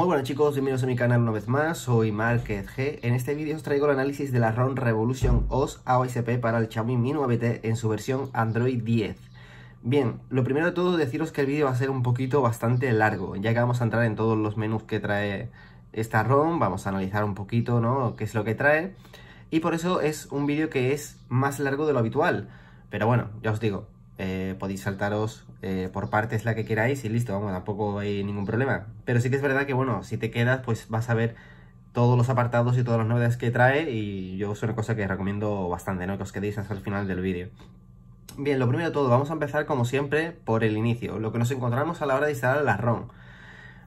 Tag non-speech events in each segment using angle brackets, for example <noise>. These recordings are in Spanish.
Muy buenas chicos, bienvenidos a mi canal una vez más, soy Márquez G. En este vídeo os traigo el análisis de la ROM Revolution OS AOSP para el Xiaomi Mi 9T en su versión Android 10. Bien, lo primero de todo deciros que el vídeo va a ser un poquito bastante largo, ya que vamos a entrar en todos los menús que trae esta ROM, vamos a analizar un poquito, ¿no?, qué es lo que trae, y por eso es un vídeo que es más largo de lo habitual, pero bueno, ya os digo, eh, podéis saltaros eh, por partes la que queráis y listo, vamos, tampoco hay ningún problema. Pero sí que es verdad que, bueno, si te quedas, pues vas a ver todos los apartados y todas las novedades que trae y yo es una cosa que recomiendo bastante, ¿no? Que os quedéis hasta el final del vídeo. Bien, lo primero de todo, vamos a empezar como siempre por el inicio, lo que nos encontramos a la hora de instalar la ROM.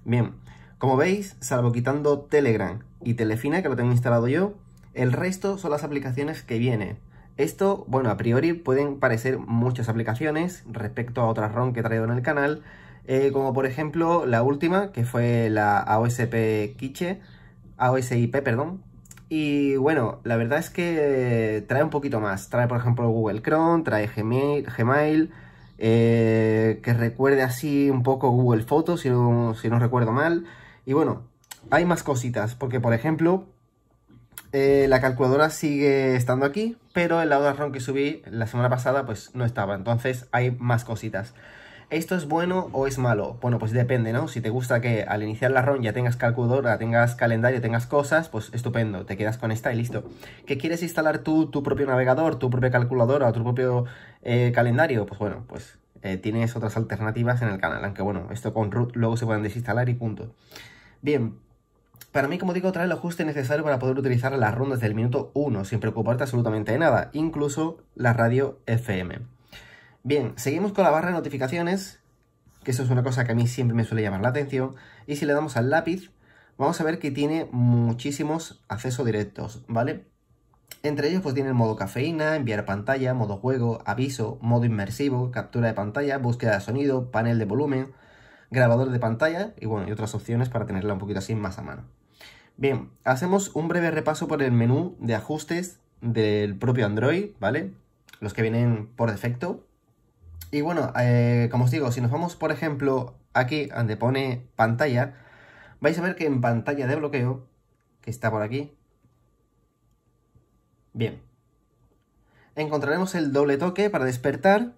Bien, como veis, salvo quitando Telegram y Telefina, que lo tengo instalado yo, el resto son las aplicaciones que viene esto, bueno, a priori pueden parecer muchas aplicaciones respecto a otras ROM que he traído en el canal, eh, como por ejemplo la última, que fue la AOSP Quiche, AOSIP, perdón. Y bueno, la verdad es que trae un poquito más. Trae, por ejemplo, Google Chrome, trae Gmail, Gmail eh, que recuerde así un poco Google Fotos, si no, recuerdo mal. Y bueno, hay más cositas, porque por ejemplo, eh, la calculadora sigue estando aquí, pero el lado de que subí la semana pasada pues no estaba, entonces hay más cositas. ¿Esto es bueno o es malo? Bueno, pues depende, ¿no? Si te gusta que al iniciar la ROM ya tengas calculadora, tengas calendario, tengas cosas, pues estupendo, te quedas con esta y listo. ¿Que quieres instalar tú tu propio navegador, tu propia calculadora o tu propio eh, calendario? Pues bueno, pues eh, tienes otras alternativas en el canal, aunque bueno, esto con root luego se pueden desinstalar y punto. Bien, para mí, como digo, trae el ajuste necesario para poder utilizar las rondas del minuto 1 sin preocuparte absolutamente de nada, incluso la radio FM. Bien, seguimos con la barra de notificaciones, que eso es una cosa que a mí siempre me suele llamar la atención, y si le damos al lápiz, vamos a ver que tiene muchísimos accesos directos, ¿vale? Entre ellos pues tiene el modo cafeína, enviar pantalla, modo juego, aviso, modo inmersivo, captura de pantalla, búsqueda de sonido, panel de volumen, grabador de pantalla y bueno, y otras opciones para tenerla un poquito así más a mano. Bien, hacemos un breve repaso por el menú de ajustes del propio Android, ¿vale? Los que vienen por defecto. Y bueno, eh, como os digo, si nos vamos, por ejemplo, aquí donde pone pantalla, vais a ver que en pantalla de bloqueo, que está por aquí, bien, encontraremos el doble toque para despertar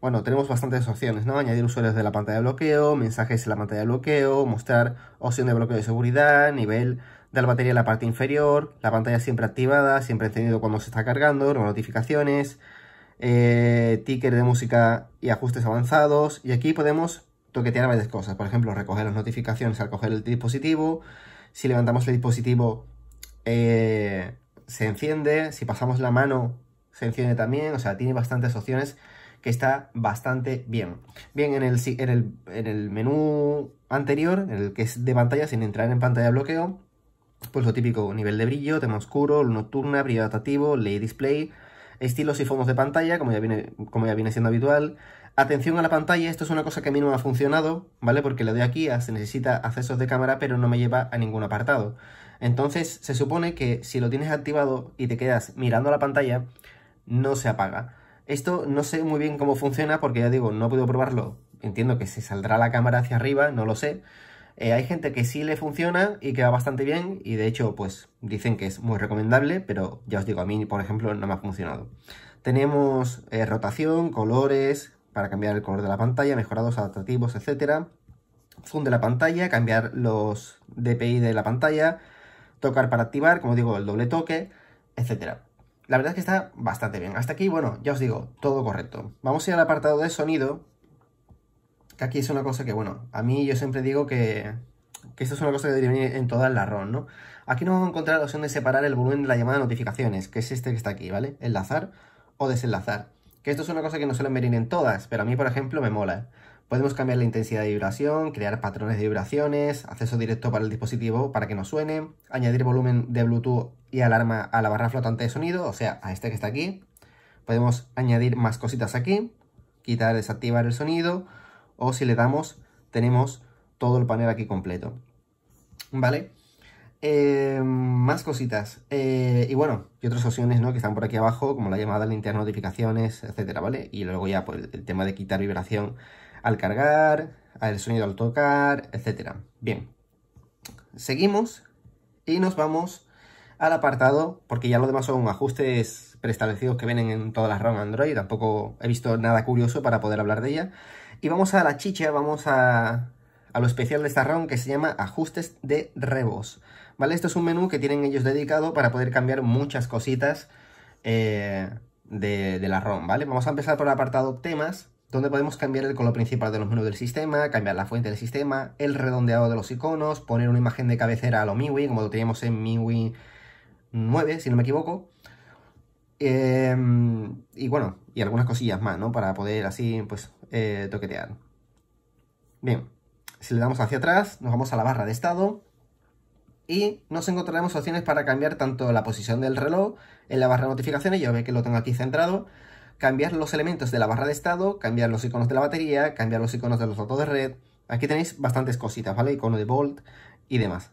bueno, tenemos bastantes opciones, ¿no? Añadir usuarios de la pantalla de bloqueo, mensajes en la pantalla de bloqueo, mostrar opción de bloqueo de seguridad, nivel de la batería en la parte inferior, la pantalla siempre activada, siempre encendido cuando se está cargando, notificaciones, eh, ticker de música y ajustes avanzados. Y aquí podemos toquetear varias cosas, por ejemplo, recoger las notificaciones al coger el dispositivo, si levantamos el dispositivo eh, se enciende, si pasamos la mano se enciende también, o sea, tiene bastantes opciones que está bastante bien. Bien, en el, en el, en el menú anterior, en el que es de pantalla, sin entrar en pantalla de bloqueo, pues lo típico, nivel de brillo, tema oscuro, nocturna, brillo adaptativo, ley display, estilos y fondos de pantalla, como ya viene, como ya viene siendo habitual, Atención a la pantalla, esto es una cosa que a mí no ha funcionado, ¿vale? Porque le doy aquí, a, se necesita accesos de cámara, pero no me lleva a ningún apartado. Entonces, se supone que si lo tienes activado y te quedas mirando a la pantalla, no se apaga. Esto no sé muy bien cómo funciona porque ya digo, no he probarlo. Entiendo que se saldrá la cámara hacia arriba, no lo sé. Eh, hay gente que sí le funciona y que va bastante bien y de hecho pues dicen que es muy recomendable, pero ya os digo, a mí por ejemplo no me ha funcionado. Tenemos eh, rotación, colores, para cambiar el color de la pantalla, mejorados adaptativos, etc. Zoom de la pantalla, cambiar los DPI de la pantalla, tocar para activar, como digo, el doble toque, etcétera. La verdad es que está bastante bien. Hasta aquí, bueno, ya os digo, todo correcto. Vamos a ir al apartado de sonido, que aquí es una cosa que, bueno, a mí yo siempre digo que, que esto es una cosa que debería venir en todas las ROM, ¿no? Aquí no vamos a encontrar la opción de separar el volumen de la llamada de notificaciones, que es este que está aquí, ¿vale? Enlazar o desenlazar. Que esto es una cosa que no suelen venir en todas, pero a mí, por ejemplo, me mola. ¿eh? Podemos cambiar la intensidad de vibración, crear patrones de vibraciones, acceso directo para el dispositivo para que nos suene, añadir volumen de Bluetooth y alarma a la barra flotante de sonido, o sea, a este que está aquí. Podemos añadir más cositas aquí, quitar, desactivar el sonido, o si le damos, tenemos todo el panel aquí completo. ¿Vale? Eh, más cositas. Eh, y bueno, y otras opciones que están por aquí abajo, como la llamada, limpiar notificaciones, etcétera, ¿vale? Y luego ya pues, el tema de quitar vibración al cargar, al sonido al tocar, etc. Bien, seguimos y nos vamos al apartado, porque ya lo demás son ajustes preestablecidos que vienen en todas las ROM Android, tampoco he visto nada curioso para poder hablar de ella. Y vamos a la chicha, vamos a, a lo especial de esta ROM que se llama ajustes de rebos. ¿Vale? Esto es un menú que tienen ellos dedicado para poder cambiar muchas cositas eh, de, de la ROM, ¿vale? Vamos a empezar por el apartado temas, donde podemos cambiar el color principal de los menús del sistema, cambiar la fuente del sistema, el redondeado de los iconos, poner una imagen de cabecera a lo MIUI, como lo teníamos en MIUI 9, si no me equivoco. Em, y bueno, y algunas cosillas más, ¿no? Para poder así, pues, eh, toquetear. Bien, si le damos hacia atrás, nos vamos a la barra de estado y nos encontraremos opciones para cambiar tanto la posición del reloj en la barra de notificaciones, yo ve que lo tengo aquí centrado, cambiar los elementos de la barra de estado, cambiar los iconos de la batería, cambiar los iconos de los datos de red. Aquí tenéis bastantes cositas, ¿vale? Icono de Volt y demás.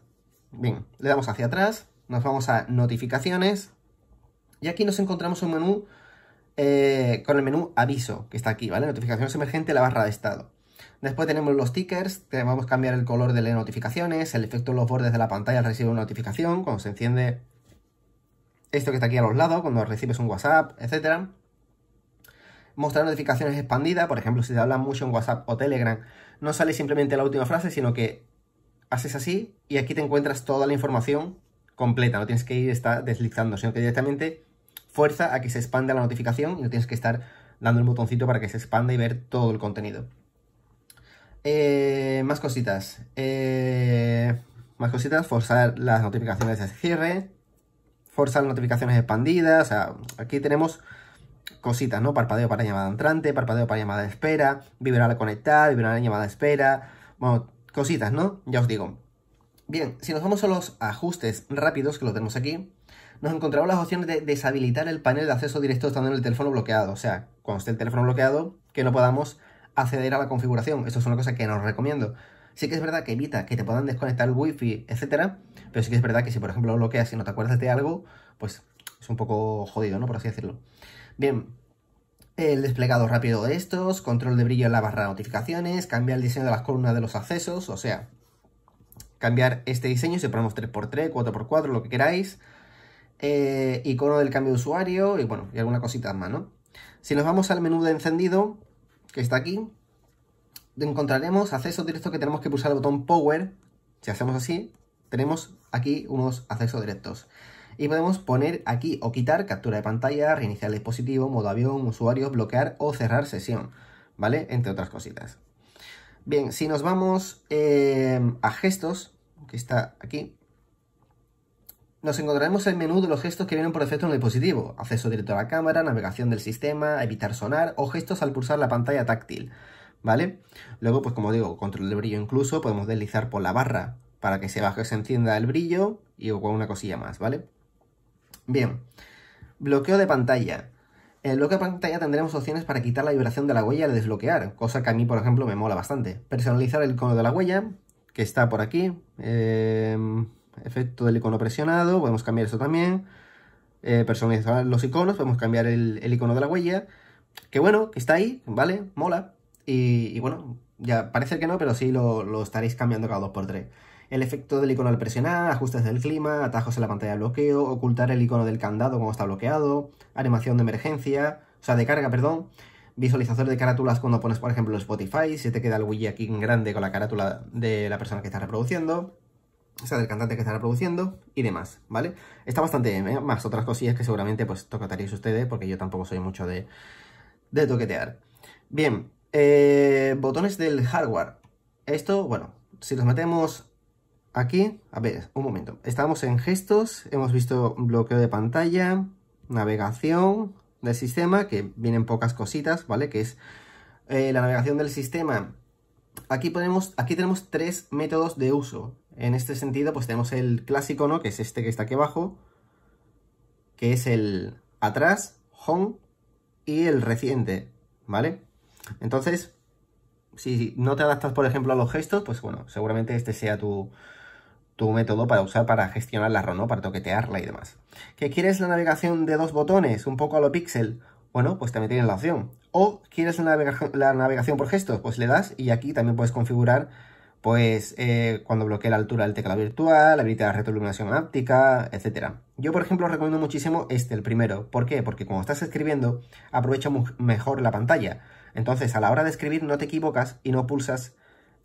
Bien, le damos hacia atrás, nos vamos a notificaciones y aquí nos encontramos un menú eh, con el menú aviso que está aquí, ¿vale? Notificaciones emergente, la barra de estado. Después tenemos los stickers vamos a cambiar el color de las notificaciones, el efecto en los bordes de la pantalla al recibir una notificación, cuando se enciende esto que está aquí a los lados, cuando recibes un WhatsApp, etcétera mostrar notificaciones expandidas, por ejemplo, si te hablan mucho en WhatsApp o Telegram, no sale simplemente la última frase, sino que haces así y aquí te encuentras toda la información completa, no tienes que ir deslizando, sino que directamente fuerza a que se expanda la notificación y no tienes que estar dando el botoncito para que se expanda y ver todo el contenido. Eh, más cositas. Eh, más cositas, forzar las notificaciones de cierre, forzar las notificaciones expandidas, aquí tenemos cositas, ¿no? Parpadeo para llamada entrante, parpadeo para llamada de espera, vibrar al conectar, vibrar a llamada de espera, bueno, cositas, ¿no? Ya os digo. Bien, si nos vamos a los ajustes rápidos, que lo tenemos aquí, nos encontramos las opciones de deshabilitar el panel de acceso directo estando en el teléfono bloqueado. O sea, cuando esté el teléfono bloqueado, que no podamos acceder a la configuración. Eso es una cosa que os recomiendo. Sí que es verdad que evita que te puedan desconectar el wifi, etcétera, pero sí que es verdad que si, por ejemplo, Lo bloqueas y no te acuerdas de algo, pues es un poco jodido, ¿no? Por así decirlo. Bien, el desplegado rápido de estos, control de brillo en la barra de notificaciones, cambiar el diseño de las columnas de los accesos, o sea, cambiar este diseño si ponemos 3x3, 4x4, lo que queráis, eh, icono del cambio de usuario y bueno, y alguna cosita más, ¿no? Si nos vamos al menú de encendido, que está aquí, encontraremos accesos directos que tenemos que pulsar el botón Power, si hacemos así, tenemos aquí unos accesos directos y podemos poner aquí o quitar captura de pantalla, reiniciar el dispositivo, modo avión, usuario, bloquear o cerrar sesión, ¿vale? Entre otras cositas. Bien, si nos vamos eh, a gestos, que está aquí, nos encontraremos el menú de los gestos que vienen por defecto en el dispositivo. Acceso directo a la cámara, navegación del sistema, evitar sonar o gestos al pulsar la pantalla táctil, ¿vale? Luego, pues como digo, control de brillo incluso, podemos deslizar por la barra para que se baje se encienda el brillo y o una cosilla más, ¿vale? Bien, bloqueo de pantalla. En el bloqueo de pantalla tendremos opciones para quitar la vibración de la huella al desbloquear, cosa que a mí, por ejemplo, me mola bastante. Personalizar el icono de la huella, que está por aquí. Em, efecto del icono presionado, podemos cambiar eso también. Eh, personalizar los iconos, podemos cambiar el, icono de la huella. Que bueno, que está ahí, ¿vale? Mola. Y, bueno, ya parece que no, pero sí lo, lo estaréis cambiando cada dos por tres el efecto del icono al presionar, ajustes del clima, atajos en la pantalla de bloqueo, ocultar el icono del candado cuando está bloqueado, animación de emergencia, o sea, de carga, perdón, visualizador de carátulas cuando pones, por ejemplo, Spotify, si te queda el Wii aquí en grande con la carátula de la persona que está reproduciendo, o sea, del cantante que está reproduciendo y demás, ¿vale? Está bastante ¿eh? más otras cosillas que seguramente pues tocataréis ustedes porque yo tampoco soy mucho de, de toquetear. Bien, eh, botones del hardware. Esto, bueno, si los metemos aquí, a ver, un momento. Estamos en gestos, hemos visto bloqueo de pantalla, navegación del sistema, que vienen pocas cositas, ¿vale? Que es eh, la navegación del sistema. Aquí, aquí tenemos tres métodos de uso. En este sentido, pues tenemos el clásico, ¿no? Que es este que está aquí abajo, que es el atrás, home y el reciente, ¿vale? Entonces, si no te adaptas, por ejemplo, a los gestos, pues bueno, seguramente este sea tu, tu método para usar para gestionar la ROM, para toquetearla y demás. ¿Que quieres la navegación de dos botones, un poco a lo Pixel? Bueno, pues también tienes la opción. ¿O quieres la, la navegación por gestos? Pues le das y aquí también puedes configurar pues eh, cuando bloquee la altura del teclado virtual, habilita la retroiluminación áptica, etc. Yo, por ejemplo, recomiendo muchísimo este, el primero. ¿Por qué? Porque cuando estás escribiendo, aprovecha mejor la pantalla. Entonces, a la hora de escribir no te equivocas y no pulsas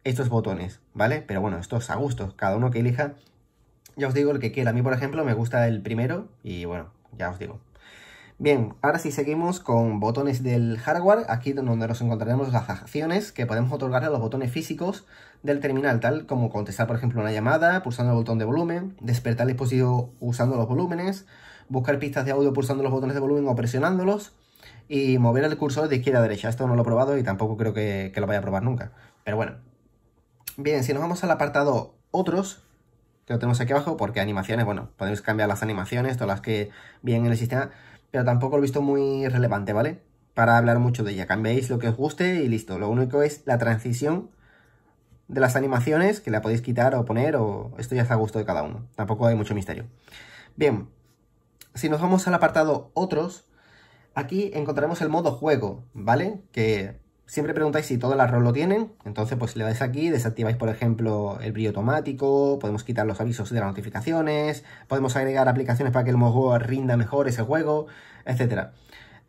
estos botones, ¿vale? Pero bueno, estos a gusto, cada uno que elija, ya os digo el que quiera. A mí, por ejemplo, me gusta el primero y bueno, ya os digo. Bien, ahora sí seguimos con botones del hardware, aquí donde nos encontraremos las acciones que podemos otorgar a los botones físicos del terminal, tal como contestar por ejemplo una llamada pulsando el botón de volumen, despertar el dispositivo usando los volúmenes, buscar pistas de audio pulsando los botones de volumen o presionándolos y mover el cursor de izquierda a derecha. Esto no lo he probado y tampoco creo que lo vaya a probar nunca, pero bueno. Bien, si nos vamos al apartado otros, que lo tenemos aquí abajo, porque animaciones, bueno, podéis cambiar las animaciones, todas las que vienen en el sistema, pero tampoco lo he visto muy relevante, ¿vale? Para hablar mucho de ella, cambiéis lo que os guste y listo. Lo único es la transición de las animaciones, que la podéis quitar o poner, o esto ya está a gusto de cada uno. Tampoco hay mucho misterio. Bien, si nos vamos al apartado otros, aquí encontraremos el modo juego, ¿vale? Que siempre preguntáis si todo el arroz lo tienen, entonces pues le dais aquí, desactiváis por ejemplo el brillo automático, podemos quitar los avisos de las notificaciones, podemos agregar aplicaciones para que el modo rinda mejor ese juego, etcétera.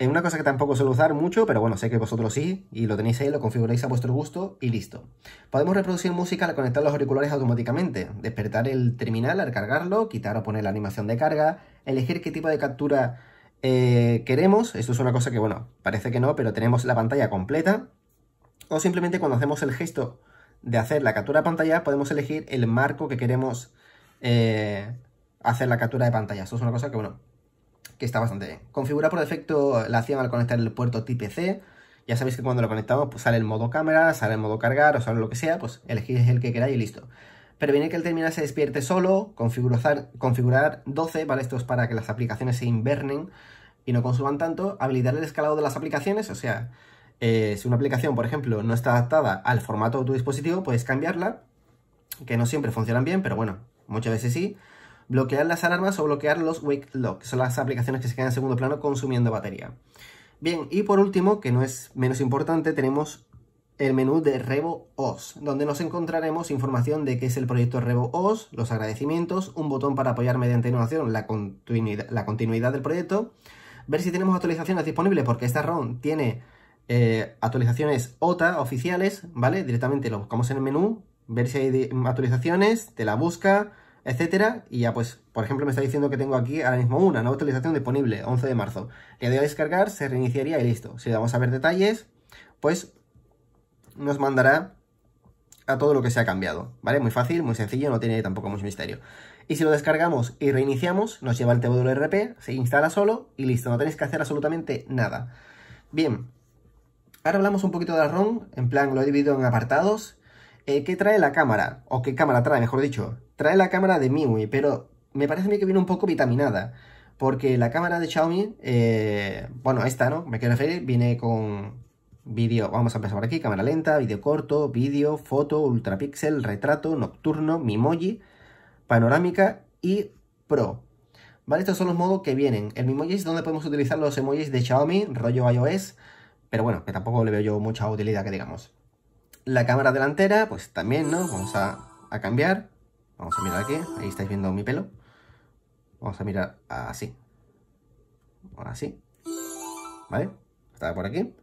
Es una cosa que tampoco suelo usar mucho, pero bueno, sé que vosotros sí, y lo tenéis ahí, lo configuráis a vuestro gusto y listo. Podemos reproducir música al conectar los auriculares automáticamente, despertar el terminal al cargarlo, quitar o poner la animación de carga, elegir qué tipo de captura eh, queremos, esto es una cosa que, bueno, parece que no, pero tenemos la pantalla completa, o simplemente cuando hacemos el gesto de hacer la captura de pantalla, podemos elegir el marco que queremos eh, hacer la captura de pantalla. Esto es una cosa que, bueno, que está bastante bien. por defecto la hacían al conectar el puerto tipo C. Ya sabéis que cuando lo conectamos pues sale el modo cámara, sale el modo cargar o sale lo que sea, pues elegís el que queráis y listo. Prevenir que el terminal se despierte solo, configurar, configurar 12, ¿vale? Esto es para que las aplicaciones se invernen y no consuman tanto. Habilitar el escalado de las aplicaciones, o sea, eh, si una aplicación, por ejemplo, no está adaptada al formato de tu dispositivo, puedes cambiarla, que no siempre funcionan bien, pero bueno, muchas veces sí. Bloquear las alarmas o bloquear los wake lock, que son las aplicaciones que se quedan en segundo plano consumiendo batería. Bien, y por último, que no es menos importante, tenemos el menú de Revo OS, donde nos encontraremos información de qué es el proyecto Revo OS, los agradecimientos, un botón para apoyar mediante innovación la continuidad, la continuidad del proyecto, ver si tenemos actualizaciones disponibles, porque esta ROM tiene eh, actualizaciones OTA oficiales, ¿vale? Directamente lo buscamos en el menú, ver si hay actualizaciones, te la busca, etcétera, y ya pues, por ejemplo, me está diciendo que tengo aquí ahora mismo una nueva actualización disponible, 11 de marzo. Le doy a descargar, se reiniciaría y listo. Si le vamos a ver detalles, pues nos mandará a todo lo que se ha cambiado, ¿vale? Muy fácil, muy sencillo, no tiene tampoco mucho misterio. Y si lo descargamos y reiniciamos, nos lleva al TWRP, se instala solo y listo, no tenéis que hacer absolutamente nada. Bien, ahora hablamos un poquito de la ROM, en plan lo he dividido en apartados. Eh, ¿Qué trae la cámara? ¿O qué cámara trae, mejor dicho? Trae la cámara de MIUI, pero me parece a mí que viene un poco vitaminada. Porque la cámara de Xiaomi, eh, bueno, esta, ¿no? Me quiero referir, viene con, Vídeo, vamos a empezar por aquí, cámara lenta, vídeo corto, vídeo, foto, ultrapíxel, retrato, nocturno, mimoji, panorámica y pro. Vale, estos son los modos que vienen. El mimoji es donde podemos utilizar los emojis de Xiaomi, rollo iOS, pero bueno, que tampoco le veo yo mucha utilidad que digamos. La cámara delantera, pues también, ¿no? Vamos a, a cambiar. Vamos a mirar aquí, ahí estáis viendo mi pelo. Vamos a mirar así. Así. ¿Vale? Está por aquí.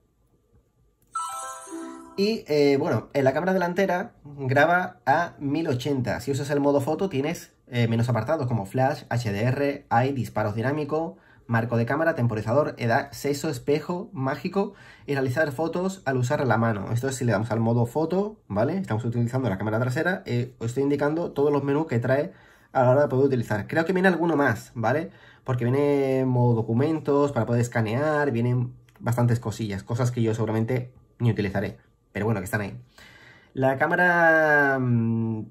Y eh, bueno, en la cámara delantera graba a 1080. Si usas el modo foto tienes eh, menos apartados como flash, HDR, hay disparos dinámicos, marco de cámara, temporizador, edad, seso, espejo, mágico y realizar fotos al usar la mano. Esto es si le damos al modo foto, ¿vale? Estamos utilizando la cámara trasera. Eh, os estoy indicando todos los menús que trae a la hora de poder utilizar. Creo que viene alguno más, ¿vale? Porque viene modo documentos para poder escanear, vienen bastantes cosillas, cosas que yo seguramente ni utilizaré pero bueno, que están ahí. La cámara... Mm,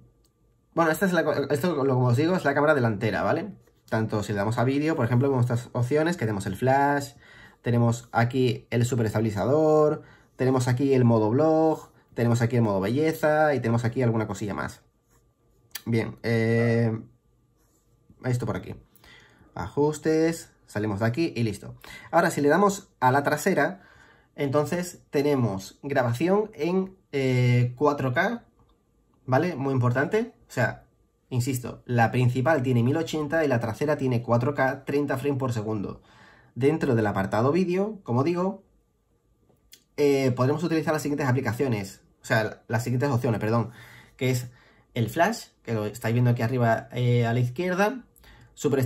bueno, esta es la, esto, como os digo, es la cámara delantera, ¿vale? Tanto si le damos a vídeo, por ejemplo, con estas opciones, que tenemos el flash, tenemos aquí el superestabilizador tenemos aquí el modo blog, tenemos aquí el modo belleza y tenemos aquí alguna cosilla más. Bien, eh, esto por aquí. Ajustes, salimos de aquí y listo. Ahora, si le damos a la trasera, entonces tenemos grabación en 4K, eh, ¿vale? Muy importante. O sea, insisto, la principal tiene 1080 y la trasera tiene 4K 30 frames por segundo. Dentro del apartado vídeo, como digo, eh, podremos utilizar las siguientes aplicaciones, o sea, las siguientes opciones, perdón, que es el Flash, que lo estáis viendo aquí arriba eh, a la izquierda, Super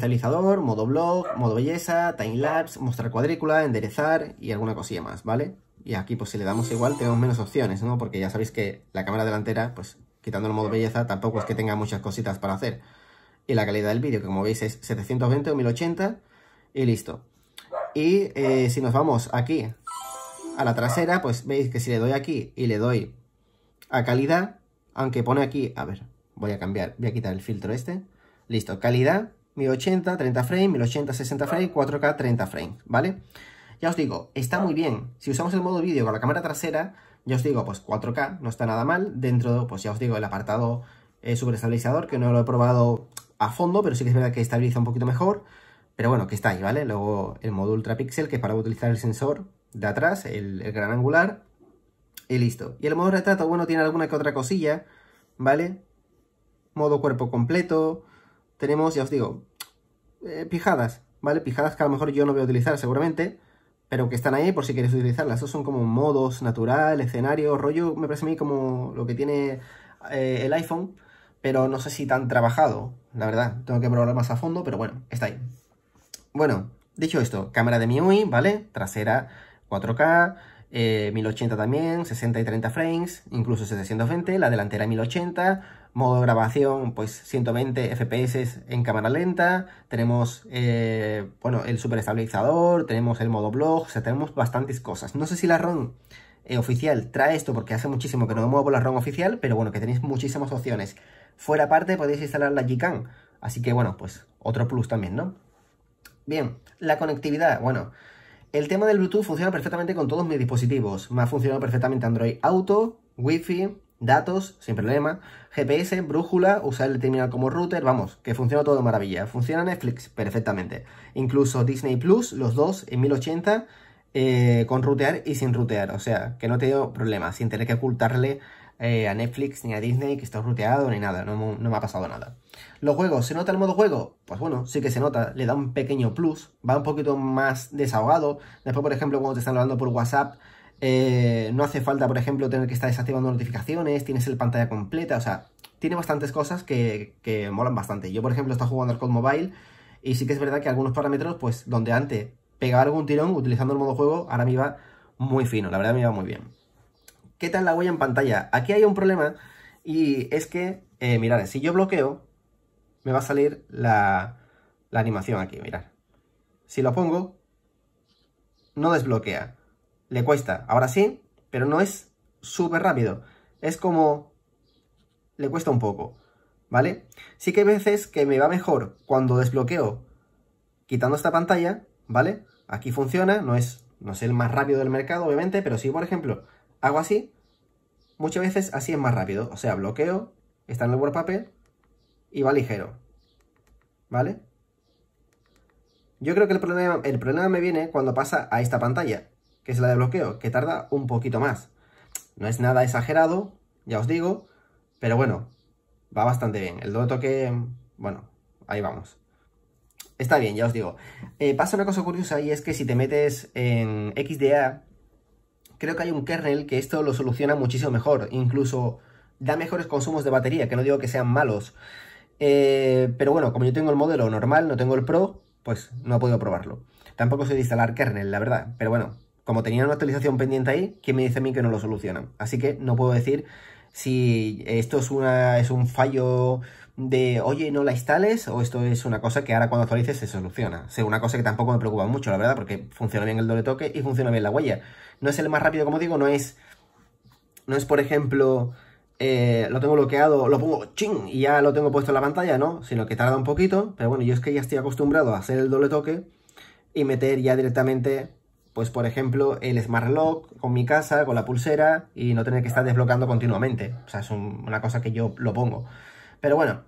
modo blog, modo belleza, timelapse, mostrar cuadrícula, enderezar y alguna cosilla más, ¿vale? Y aquí pues si le damos igual tenemos menos opciones, ¿no? Porque ya sabéis que la cámara delantera, pues quitando el modo belleza, tampoco es que tenga muchas cositas para hacer. Y la calidad del vídeo, que como veis es 720 o 1080 y listo. Y eh, si nos vamos aquí a la trasera, pues veis que si le doy aquí y le doy a calidad, aunque pone aquí, a ver, voy a cambiar, voy a quitar el filtro este. Listo, calidad, 1080, 30 frames, 1080, 60 frames, 4K, 30 frames, ¿vale? Ya os digo, está muy bien. Si usamos el modo vídeo con la cámara trasera, ya os digo, pues 4K no está nada mal. Dentro, pues ya os digo, el apartado eh, superestabilizador, que no lo he probado a fondo, pero sí que es verdad que estabiliza un poquito mejor. Pero bueno, que está ahí, ¿vale? Luego el modo Ultra que es para utilizar el sensor de atrás, el, el gran angular, y listo. Y el modo retrato, bueno, tiene alguna que otra cosilla, ¿vale? Modo cuerpo completo, tenemos, ya os digo, eh, pijadas, ¿vale? Pijadas que a lo mejor yo no voy a utilizar seguramente, pero que están ahí por si queréis utilizarlas. Estos son como modos, natural, escenario, rollo, me parece a mí como lo que tiene eh, el iPhone, pero no sé si tan trabajado, la verdad. Tengo que probarlo más a fondo, pero bueno, está ahí. Bueno, dicho esto, cámara de MIUI, ¿vale? Trasera 4K, 1080 eh, también, 60 y 30 frames, incluso 720, la delantera 1080, modo de grabación, pues 120 FPS en cámara lenta, tenemos eh, bueno, el super estabilizador, tenemos el modo blog, o sea, tenemos bastantes cosas. No sé si la ROM eh, oficial trae esto porque hace muchísimo que no muevo la ROM oficial, pero bueno, que tenéis muchísimas opciones. Fuera parte podéis instalar la GCAN, así que bueno, pues otro plus también, ¿no? Bien, la conectividad, bueno... El tema del Bluetooth funciona perfectamente con todos mis dispositivos. Me ha funcionado perfectamente Android Auto, Wi-Fi, datos sin problema, GPS, brújula, usar el terminal como router, vamos, que funciona todo de maravilla. Funciona Netflix perfectamente. Incluso Disney Plus, los dos en 1080, eh, con rutear y sin rootear O sea, que no te dio problemas, sin tener que ocultarle eh, a Netflix ni a Disney que está ruteado ni nada, no, no, me ha pasado nada. ¿Los juegos? ¿Se nota el modo juego? Pues bueno, sí que se nota, le da un pequeño plus, va un poquito más desahogado. Después, por ejemplo, cuando te están hablando por WhatsApp, eh, no hace falta, por ejemplo, tener que estar desactivando notificaciones, tienes el pantalla completa, o sea, tiene bastantes cosas que, molan bastante. Yo, por ejemplo, estoy jugando al COD Mobile y sí que es verdad que algunos parámetros, pues donde antes pegaba algún tirón utilizando el modo juego, ahora me iba muy fino, la verdad me iba muy bien. ¿Qué tal la huella en pantalla? Aquí hay un problema y es que, eh, mirad, si yo bloqueo, me va a salir la, la animación aquí, mirad. Si lo pongo, no desbloquea le cuesta. Ahora sí, pero no es súper rápido. Es como... le cuesta un poco, ¿vale? Sí que hay veces que me va mejor cuando desbloqueo quitando esta pantalla, ¿vale? Aquí funciona, no es, no es el más rápido del mercado, obviamente, pero si, por ejemplo, hago así, muchas veces así es más rápido. O sea, bloqueo, está en el wallpaper y va ligero, ¿vale? Yo creo que el problema, el problema me viene cuando pasa a esta pantalla, que es la de bloqueo, que tarda un poquito más. No es nada exagerado, ya os digo, pero bueno, va bastante bien. El doble toque, bueno, ahí vamos. Está bien, ya os digo. Eh, pasa una cosa curiosa y es que si te metes en XDA, creo que hay un kernel que esto lo soluciona muchísimo mejor. Incluso da mejores consumos de batería, que no digo que sean malos. Eh, pero bueno, como yo tengo el modelo normal, no tengo el Pro, pues no he podido probarlo. Tampoco soy de instalar kernel, la verdad, pero bueno, como tenían una actualización pendiente ahí, ¿quién me dice a mí que no lo solucionan? Así que no puedo decir si esto es, una, es un fallo de, oye, no la instales, o esto es una cosa que ahora cuando actualices se soluciona. Es una cosa que tampoco me preocupa mucho, la verdad, porque funciona bien el doble toque y funciona bien la huella. No es el más rápido, como digo, no es, no es por ejemplo... Eh, lo tengo bloqueado, lo pongo ching y ya lo tengo puesto en la pantalla, ¿no? Sino que tarda un poquito, pero bueno, yo es que ya estoy acostumbrado a hacer el doble toque y meter ya directamente pues por ejemplo el smart lock con mi casa, con la pulsera y no tener que estar desbloqueando continuamente. O sea, es una cosa que yo lo pongo. Pero bueno,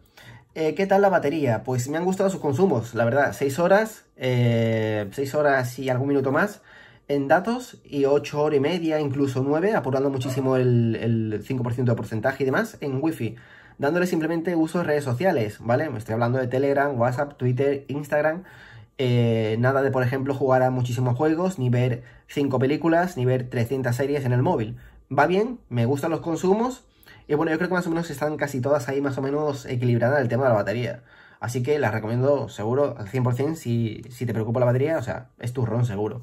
eh, ¿qué tal la batería? Pues me han gustado sus consumos, la verdad, 6 horas, eh, horas y algún minuto más en datos y 8 horas y media, incluso 9, apurando muchísimo el, 5% de porcentaje y demás en wifi dándole simplemente uso de redes sociales, ¿vale? Me estoy hablando de Telegram, WhatsApp, Twitter, Instagram, eh, nada de, por ejemplo, jugar a muchísimos juegos, ni ver 5 películas, ni ver 300 series en el móvil. Va bien, me gustan los consumos. Y bueno, yo creo que más o menos están casi todas ahí más o menos equilibradas en el tema de la batería. Así que las recomiendo seguro al 100% si, te preocupa la batería, o sea, es tu ron seguro.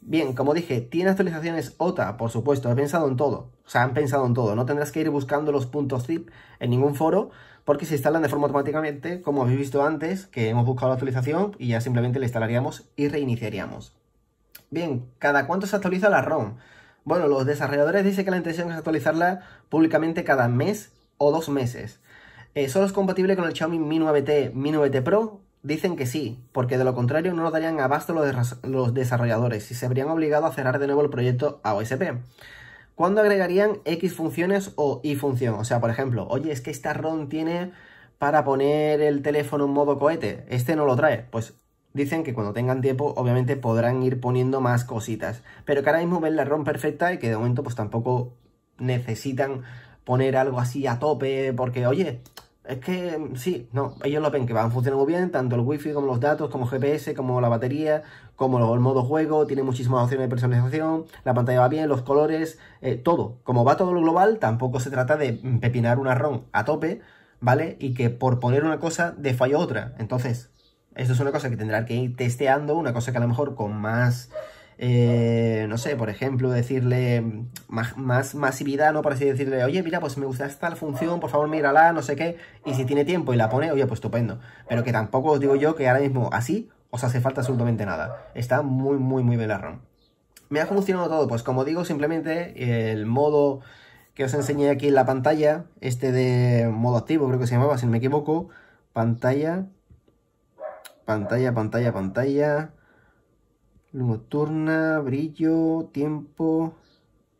Bien, como dije, tiene actualizaciones OTA, por supuesto, he pensado en todo. O sea, han pensado en todo. No tendrás que ir buscando los puntos zip en ningún foro, porque se instalan de forma automáticamente, como habéis visto antes, que hemos buscado la actualización y ya simplemente la instalaríamos y reiniciaríamos. Bien, ¿cada cuánto se actualiza la ROM? Bueno, los desarrolladores dicen que la intención es actualizarla públicamente cada mes o dos meses. Eh, ¿Solo es compatible con el Xiaomi Mi 9T, Mi 9T Pro? Dicen que sí, porque de lo contrario no lo darían abasto los, desarrolladores y se habrían obligado a cerrar de nuevo el proyecto AOSP. ¿Cuándo agregarían X funciones o Y función? O sea, por ejemplo, oye, es que esta ROM tiene para poner el teléfono en modo cohete, este no lo trae. Pues dicen que cuando tengan tiempo, obviamente podrán ir poniendo más cositas. Pero que ahora mismo ven la ROM perfecta y que de momento pues tampoco necesitan poner algo así a tope, porque oye, es que mm, sí, no, ellos lo ven que van funcionando bien, tanto el wifi como los datos, como GPS, como la batería, como el modo juego, tiene muchísimas opciones de personalización, la pantalla va bien, los colores, eh, todo. Como va todo lo global, tampoco se trata de pepinar una ROM a tope, ¿vale? Y que por poner una cosa de otra. Entonces, eso es una cosa que tendrá que ir testeando, una cosa que a lo mejor con más eh, no sé, por ejemplo, decirle mm, más, masividad, ¿no? Por así decirle, oye, mira, pues me gusta esta función, por favor, mírala, no sé qué, y si tiene tiempo y la pone, oye, pues estupendo. Pero que tampoco os digo yo que ahora mismo así os hace falta absolutamente nada. Está muy, muy, muy ROM Me ha funcionado todo, pues como digo, simplemente eh, el modo que os enseñé aquí en la pantalla, este de modo activo creo que se llamaba, si no me equivoco, pantalla, pantalla, pantalla, pantalla, Luz nocturna, brillo, tiempo...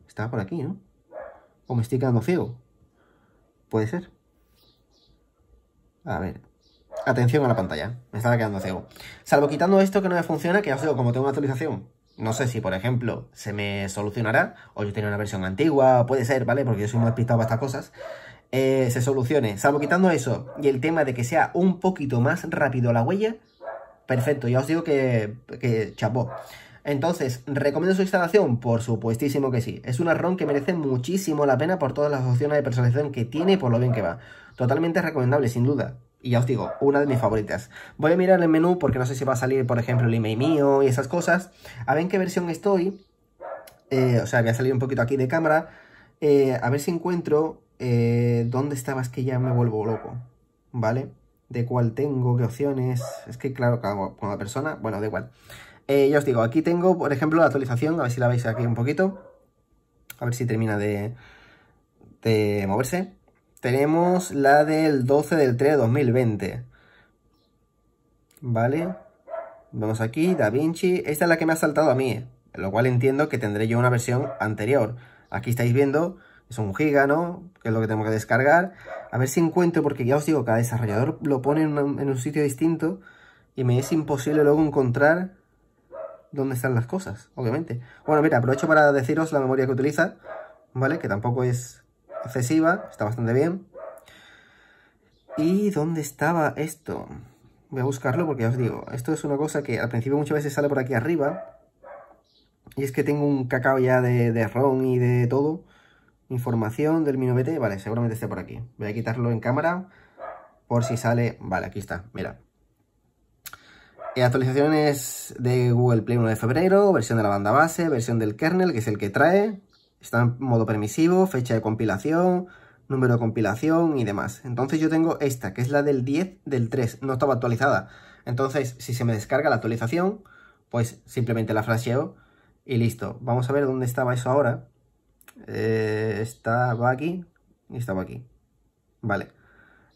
Estaba por aquí, ¿no? ¿O me estoy quedando ciego? Puede ser. A ver. Atención a la pantalla. Me estaba quedando ciego. Salvo quitando esto que no me funciona, que ya os digo, como tengo una actualización, no sé si, por ejemplo, se me solucionará, o yo tenía una versión antigua, puede ser, ¿vale? Porque yo soy muy despistado para estas cosas. Eh, se solucione. Salvo quitando eso y el tema de que sea un poquito más rápido la huella, Perfecto, ya os digo que, chapó. Entonces, ¿recomiendo su instalación? Por supuestísimo que sí. Es una ROM que merece muchísimo la pena por todas las opciones de personalización que tiene y por lo bien que va. Totalmente recomendable, sin duda. Y ya os digo, una de mis favoritas. Voy a mirar el menú porque no sé si va a salir, por ejemplo, el email mío y esas cosas. A ver en qué versión estoy. Eh, o sea, voy a salir un poquito aquí de cámara. Eh, a ver si encuentro eh, dónde estabas que ya me vuelvo loco. ¿Vale? de cuál tengo, qué opciones. Es que, claro, con la persona, bueno, da igual. Eh, ya os digo, aquí tengo, por ejemplo, la actualización, a ver si la veis aquí un poquito. A ver si termina de, de moverse. Tenemos la del 12 del 3 de 2020. Vale. Vamos aquí, Da Vinci. Esta es la que me ha saltado a mí, lo cual entiendo que tendré yo una versión anterior. Aquí estáis viendo es un giga, ¿no? Que es lo que tengo que descargar. A ver si encuentro, porque ya os digo, cada desarrollador lo pone en, un sitio distinto y me es imposible luego encontrar dónde están las cosas, obviamente. Bueno, mira, aprovecho para deciros la memoria que utiliza, ¿vale? Que tampoco es excesiva, está bastante bien. ¿Y dónde estaba esto? Voy a buscarlo porque ya os digo, esto es una cosa que al principio muchas veces sale por aquí arriba. Y es que tengo un cacao ya de, de ron y de todo. Información del MinoBT, vale, seguramente esté por aquí. Voy a quitarlo en cámara por si sale... Vale, aquí está, mira. Eh, actualizaciones de Google Play 1 de febrero, versión de la banda base, versión del kernel, que es el que trae. Está en modo permisivo, fecha de compilación, número de compilación y demás. Entonces yo tengo esta, que es la del 10 del 3, no estaba actualizada. Entonces, si se me descarga la actualización, pues simplemente la flasheo y listo. Vamos a ver dónde estaba eso ahora eh, estaba aquí y estaba aquí. Vale.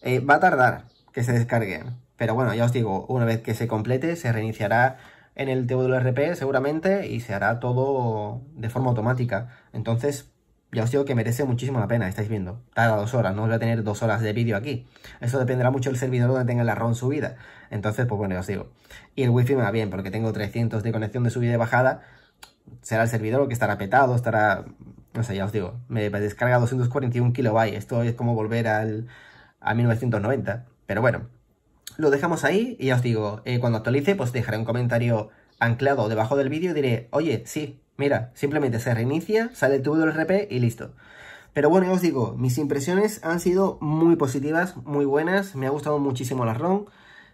Eh, va a tardar que se descargue, pero bueno, ya os digo, una vez que se complete se reiniciará en el TWRP seguramente y se hará todo de forma automática. Entonces, ya os digo que merece muchísimo la pena, estáis viendo. Tarda dos horas, no voy a tener dos horas de vídeo aquí. Eso dependerá mucho del servidor donde tenga la ROM subida. Entonces, pues bueno, ya os digo. Y el wifi me va bien, porque tengo 300 de conexión de subida y bajada. Será el servidor que estará petado, estará no sé, ya os digo, me descarga 241 kilobytes. Esto es como volver al, a 1990. Pero bueno, lo dejamos ahí y ya os digo, eh, cuando actualice, pues dejaré un comentario anclado debajo del vídeo y diré, oye, sí, mira, simplemente se reinicia, sale el tubo del RP y listo. Pero bueno, ya os digo, mis impresiones han sido muy positivas, muy buenas, me ha gustado muchísimo la ROM.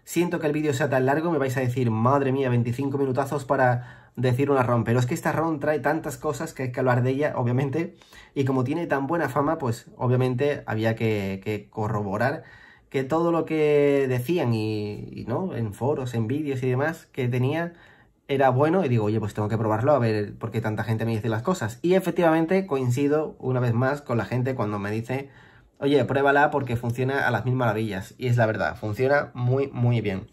Siento que el vídeo sea tan largo, me vais a decir, madre mía, 25 minutazos para decir una ROM, pero es que esta ron trae tantas cosas que hay que hablar de ella, obviamente, y como tiene tan buena fama, pues obviamente había que, corroborar que todo lo que decían y, y no en foros, en vídeos y demás que tenía era bueno y digo, oye, pues tengo que probarlo a ver por qué tanta gente me dice las cosas. Y efectivamente coincido una vez más con la gente cuando me dice, oye, pruébala porque funciona a las mil maravillas. Y es la verdad, funciona muy, muy bien.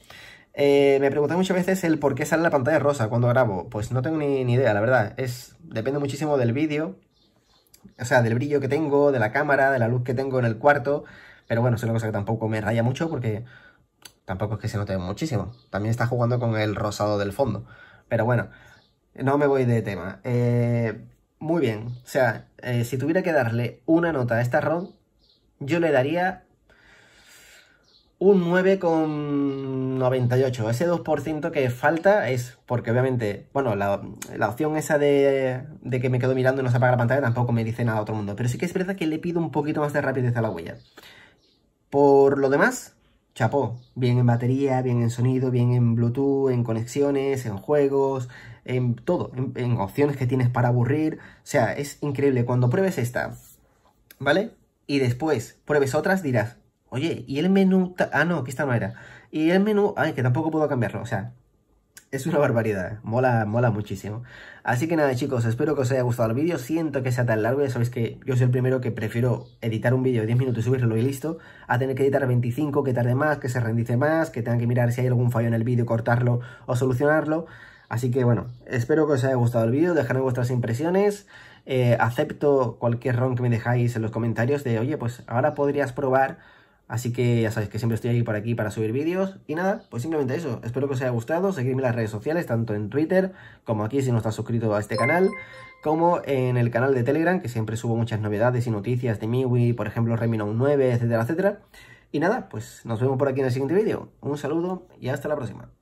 Eh, me pregunté muchas veces el por qué sale la pantalla rosa cuando grabo. Pues no tengo ni, idea, la verdad. Es, depende muchísimo del vídeo, o sea, del brillo que tengo, de la cámara, de la luz que tengo en el cuarto. Pero bueno, es una cosa que tampoco me raya mucho porque tampoco es que se note muchísimo. También está jugando con el rosado del fondo. Pero bueno, no me voy de tema. Eh, muy bien, o sea, eh, si tuviera que darle una nota a esta ROM, yo le daría un 9,98. Ese 2% que falta es porque obviamente, bueno, la, opción esa de, de, que me quedo mirando y no se apaga la pantalla tampoco me dice nada a otro mundo. Pero sí que es verdad que le pido un poquito más de rapidez a la huella. Por lo demás, chapó. Bien en batería, bien en sonido, bien en Bluetooth, en conexiones, en juegos, en todo. en opciones que tienes para aburrir. O sea, es increíble. Cuando pruebes esta, ¿vale? Y después pruebes otras dirás, Oye, y el menú... Ah, no, aquí está no era. Y el menú... Ay, que tampoco puedo cambiarlo. O sea, es una <laughs> barbaridad. Mola, mola muchísimo. Así que nada, chicos, espero que os haya gustado el vídeo. Siento que sea tan largo. Ya sabéis que yo soy el primero que prefiero editar un vídeo de 10 minutos y subirlo y listo. A tener que editar 25, que tarde más, que se rendice más, que tenga que mirar si hay algún fallo en el vídeo, cortarlo o solucionarlo. Así que bueno, espero que os haya gustado el vídeo, dejadme vuestras impresiones, eh, acepto cualquier ron que me dejáis en los comentarios de, oye, pues ahora podrías probar Así que ya sabéis que siempre estoy ahí por aquí para subir vídeos. Y nada, pues simplemente eso. Espero que os haya gustado. Seguidme en las redes sociales, tanto en Twitter como aquí si no estás suscrito a este canal, como en el canal de Telegram, que siempre subo muchas novedades y noticias de Wii por ejemplo, Remino 9, etcétera, etcétera. Y nada, pues nos vemos por aquí en el siguiente vídeo. Un saludo y hasta la próxima.